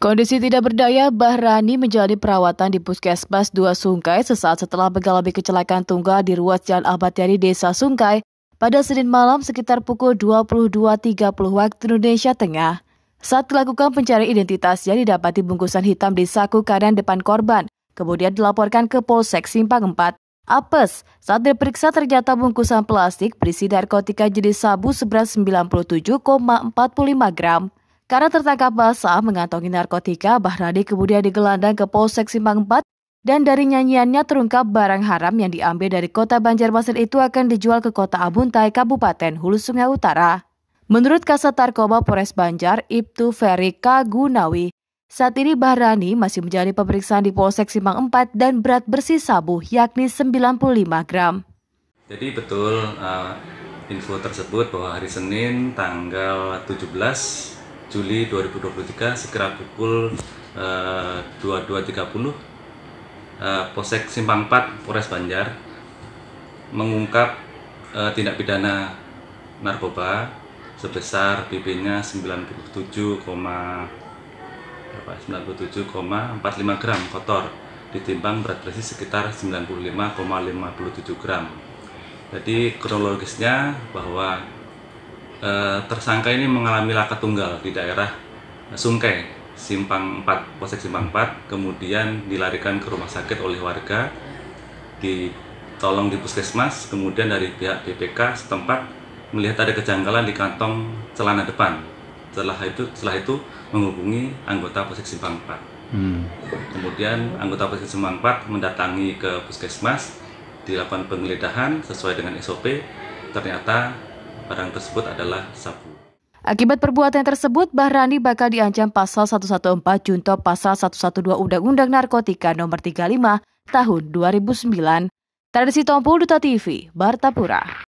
Kondisi tidak berdaya, Bahrani menjalani perawatan di Puskesmas Dua Sungkai sesaat setelah mengalami kecelakaan tunggal di ruas Jalan Ahmad Yani Desa Sungkai pada Senin malam sekitar pukul 22.30 waktu Indonesia Tengah. Saat dilakukan pencarian identitasnya didapati bungkusan hitam di saku kanan depan korban, kemudian dilaporkan ke Polsek Simpang 4. Apes, saat diperiksa ternyata bungkusan plastik berisi narkotika jenis sabu seberat 97,45 gram. Karena tertangkap basah mengantongi narkotika, Bahradi kemudian digelandang ke Polsek Simpang 4 dan dari nyanyiannya terungkap barang haram yang diambil dari kota Banjarmasin itu akan dijual ke kota Abuntai, Kabupaten Hulu Sungai Utara. Menurut Kasat Narkoba Polres Banjar, Ibtu Ferry Kagunawi, saat ini Bahrani masih menjalani pemeriksaan di Polsek Simpang 4 dan berat bersih sabu yakni 95 gram. Jadi betul uh, info tersebut bahwa hari Senin tanggal 17 Juli 2023 segera pukul uh, 22.30 uh, Posek Simpang 4 Polres Banjar mengungkap uh, tindak pidana narkoba sebesar BB-nya 97, 97,45 gram kotor ditimbang berat bersih sekitar 95,57 gram. Jadi kronologisnya bahwa Eh, tersangka ini mengalami laka tunggal di daerah Sungkai, Simpang 4, Polsek Simpang 4, kemudian dilarikan ke rumah sakit oleh warga, ditolong di puskesmas, kemudian dari pihak BPK setempat melihat ada kejanggalan di kantong celana depan. Setelah itu, setelah itu menghubungi anggota Polsek Simpang 4. Hmm. Kemudian anggota Polsek Simpang 4 mendatangi ke puskesmas, dilakukan penggeledahan sesuai dengan SOP. Ternyata barang tersebut adalah sabu. Akibat perbuatan tersebut, Bahrani bakal diancam pasal 114 junto pasal 112 Undang-Undang Narkotika Nomor 35 Tahun 2009. Tradisi Tompul Duta TV, Bartapura.